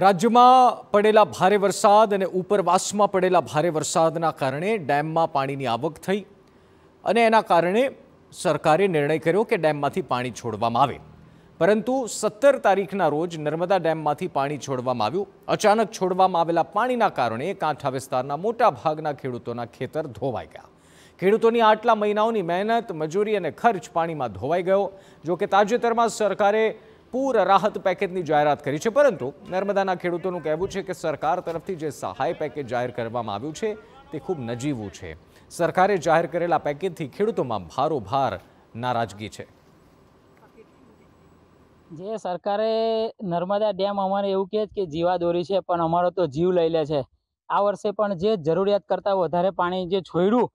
રાજ્યમાં પડેલા ભારે વરસાદ અને ઉપરવાસમાં પડેલા ભારે વરસાદના કારણે ડેમમાં પાણીની આવક થઈ અને એના કારણે સરકારે નિર્ણય કર્યો કે ડેમમાંથી પાણી છોડવામાં આવે પરંતુ સત્તર તારીખના રોજ નર્મદા ડેમમાંથી પાણી છોડવામાં આવ્યું અચાનક છોડવામાં આવેલા પાણીના કારણે કાંઠા વિસ્તારના મોટા ભાગના ખેડૂતોના ખેતર ધોવાઈ ગયા ખેડૂતોની આટલા મહિનાઓની મહેનત મજૂરી અને ખર્ચ પાણીમાં ધોવાઈ ગયો જો કે તાજેતરમાં સરકારે પૂર રાહત પેકેજની જાહેરાત કરી છે પરંતુ નર્મદાના ખેડૂતોનું કહેવું છે કે સરકાર તરફથી જે સહાય પેકેજ જાહેર કરવામાં આવ્યું છે તે ખૂબ નજીવું છે સરકારે જાહેર કરેલા પેકેજથી ખેડૂતોમાં ભારોભાર નારાજગી છે જે સરકારે નર્મદા ડેમ અમારે એવું કહે કે જીવા દોરી છે પણ અમારો તો જીવ લઈ લે છે આ વર્ષે પણ જે જરૂરિયાત કરતાં વધારે પાણી જે છોડ્યું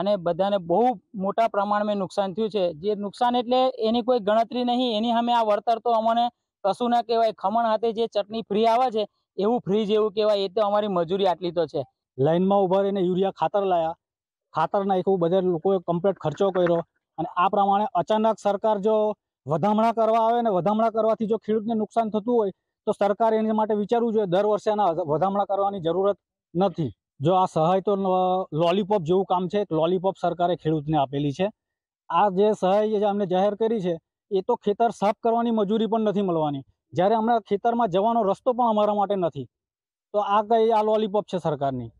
અને બધાને બહુ મોટા પ્રમાણમાં નુકસાન થયું છે જે નુકસાન એટલે એની કોઈ ગણતરી નહીં એની સામે આ વળતર તો અમને કશું ના કહેવાય ખમણ હાથે જે ચટણી ફ્રી આવે છે એવું ફ્રી જેવું કહેવાય એ તો અમારી મજૂરી આટલી તો છે લાઈનમાં ઉભા રહીને યુરિયા ખાતર લાયા ખાતર નાખ્યું બધા લોકોએ કમ્પ્લીટ ખર્ચો કર્યો અને આ પ્રમાણે અચાનક સરકાર જો વધામણા કરવા આવે ને વધામણા કરવાથી જો ખેડૂતને નુકસાન થતું હોય તો સરકાર એની માટે વિચારવું જોઈએ દર વર્ષે એના વધામણા કરવાની જરૂરત નથી જો આ સહાય તો લોલીપોપ જેવું કામ છે લોલીપોપ સરકારે ખેડૂતને આપેલી છે આ જે સહાય જે અમને જાહેર કરી છે એ તો ખેતર સાફ કરવાની મજૂરી પણ નથી મળવાની જ્યારે હમણાં ખેતરમાં જવાનો રસ્તો પણ અમારા માટે નથી તો આ કઈ આ લોલીપોપ છે સરકારની